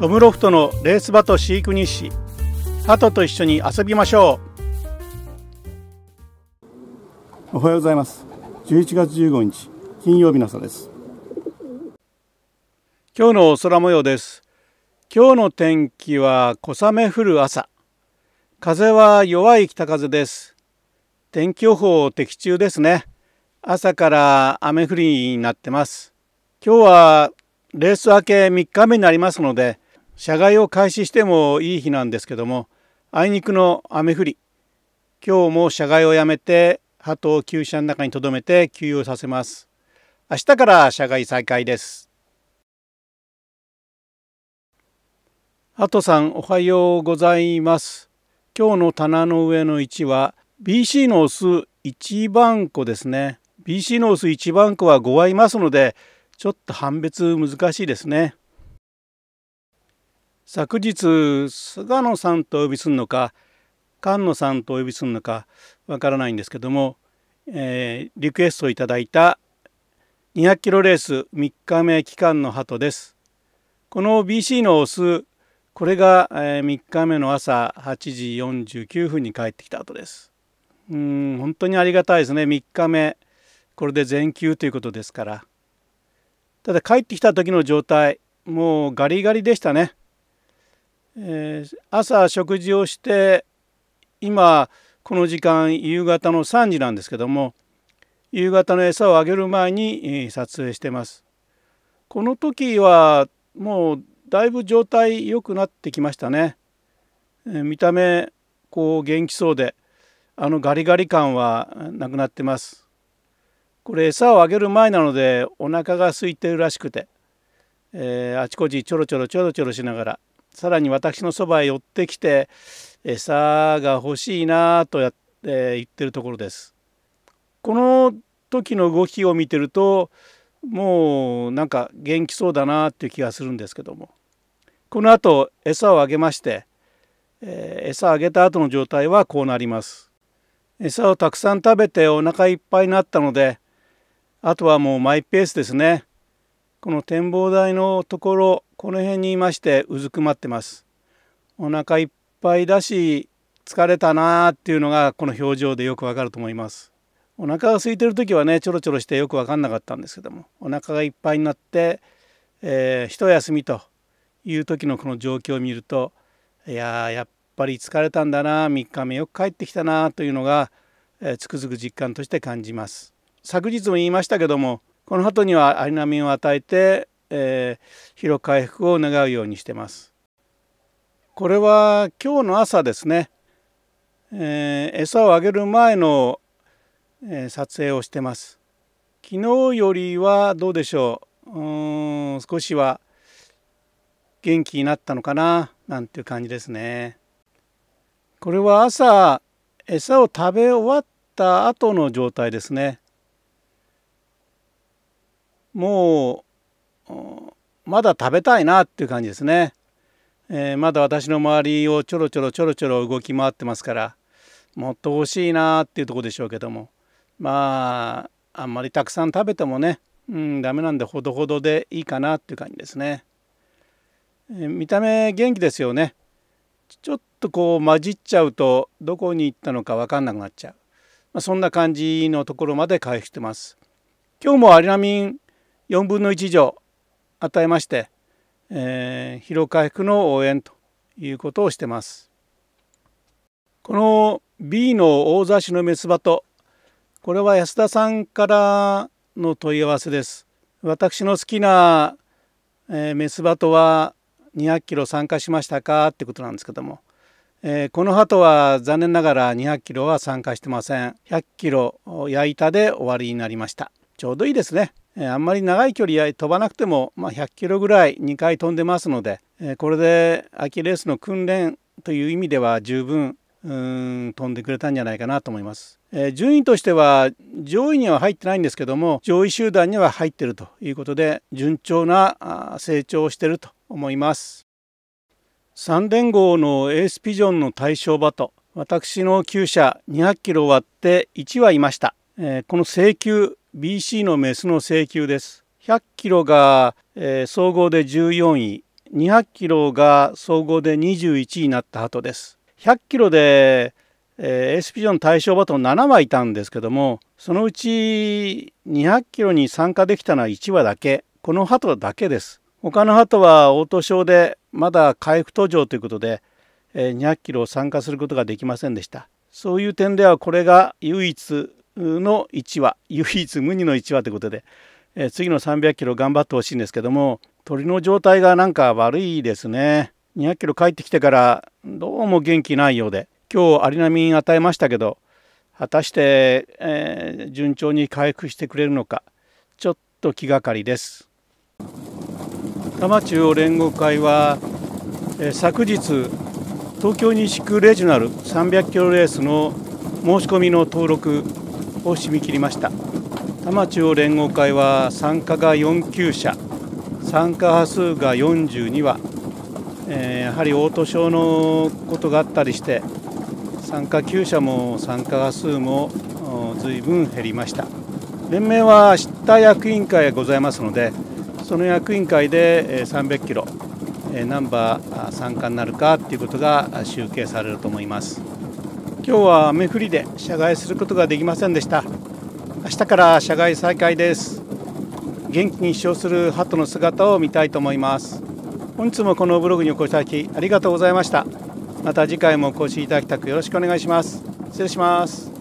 トムロフトのレース場と飼育日誌ハトと一緒に遊びましょうおはようございます11月15日金曜日の朝です今日の空模様です今日の天気は小雨降る朝風は弱い北風です天気予報的中ですね朝から雨降りになってます今日はレース明け3日目になりますので社外を開始してもいい日なんですけどもあいにくの雨降り今日も社外をやめて鳩を旧車の中に留めて休養させます明日から社外再開です鳩さんおはようございます今日の棚の上の位置は BC のオス1番子ですね BC のオス1番子は5羽いますのでちょっと判別難しいですね昨日菅野さんとお呼びするのか菅野さんとお呼びするのかわからないんですけども、えー、リクエストをいただいた200キロレース3日目期間の鳩です。この BC のオスこれが、え3日目の朝8時49分に帰ってきた後です。うん本当にありがたいですね3日目これで全休ということですからただ帰ってきた時の状態もうガリガリでしたねえー、朝食事をして今この時間夕方の3時なんですけども夕方の餌をあげる前に撮影してます。この時はもうだいぶ状態良くなってきましたね。見た目こう元気そうであのガリガリ感はなくなってます。これ餌をあげる前なのでお腹が空いてるらしくて、えー、あちこちちょろちょろちょろちょろしながらさらに私のそばへ寄ってきて餌が欲しいなとやって、言ってるところです。この時の動きを見てるともうなんか元気そうだなっていう気がするんですけどもこのあと餌をあげまして、えー、餌あげた後の状態はこうなります餌をたくさん食べてお腹いっぱいになったのであとはもうマイペースですねこの展望台のところこの辺にいましてうずくまってますお腹いっぱいだし疲れたなーっていうのがこの表情でよくわかると思いますお腹が空いてる時はねちょろちょろしてよく分かんなかったんですけどもお腹がいっぱいになって、えー、一休みという時のこの状況を見るといややっぱり疲れたんだな3日目よく帰ってきたなというのが、えー、つくづく実感として感じます昨日も言いましたけどもこの鳩にはアリナミンを与えて、えー、疲労回復を願うようにしてます。これは今日の朝ですね、えー、餌をあげる前の、えー、撮影をしてます。昨日よりはどうでしょううん少しは元気になったのかななんていう感じですね。これは朝餌を食べ終わった後の状態ですね。もうまだ食べたいなっていう感じですね、えー、まだ私の周りをちょろちょろちょろちょろ動き回ってますからもっと欲しいなっていうとこでしょうけどもまああんまりたくさん食べてもねうんダメなんでほどほどでいいかなっていう感じですね、えー、見た目元気ですよねちょっとこう混じっちゃうとどこに行ったのか分かんなくなっちゃう、まあ、そんな感じのところまで回復してます今日もアリナミン4分の1以上与えまして、えー、疲労回復の応援ということをしてます。この B の大座市のメスバトこれは安田さんからの問い合わせです。私の好きな、えー、メスバトは200キロ参加しましたかってことなんですけども、えー、この鳩は残念ながら200キロは参加してません100キロ焼いたで終わりになりましたちょうどいいですねあんまり長い距離飛ばなくても、まあ、100キロぐらい2回飛んでますのでこれで秋レレスの訓練という意味では十分うん飛んでくれたんじゃないかなと思います、えー、順位としては上位には入ってないんですけども上位集団には入ってるということで順調な成長をしてると思います3連合のエースピジョンの対象馬と私の厩舎200キロ割って1羽いました、えー、この請求 BC のメスの請求です。100キロが、えー、総合で14位、200キロが総合で21位になった鳩です。100キロで、えー、エスピジョン対象馬と7羽いたんですけども、そのうち200キロに参加できたのは1羽だけ、この鳩だけです。他の鳩は応答症でまだ回復途上ということで、えー、200キロを参加することができませんでした。そういう点ではこれが唯一の1話唯一無二の1話ということで、えー、次の300キロ頑張ってほしいんですけども鳥の状態がなんか悪いですね200キロ帰ってきてからどうも元気ないようで今日アリナミン与えましたけど果たして、えー、順調に回復してくれるのかちょっと気がかりです多摩中央連合会は、えー、昨日東京西区レジョナル300キロレースの申し込みの登録を締め切りました多摩中央連合会は参加が49社参加派数が42羽、えー、やはりオート症のことがあったりして参加9社も参加派数も随分減りました連盟は知った役員会がございますのでその役員会で300キロナンバー参加になるかということが集計されると思います。今日は雨降りで社外することができませんでした明日から社外再開です元気に飛翔する鳩の姿を見たいと思います本日もこのブログにお越しいただきありがとうございましたまた次回もお越しいただきたくよろしくお願いします失礼します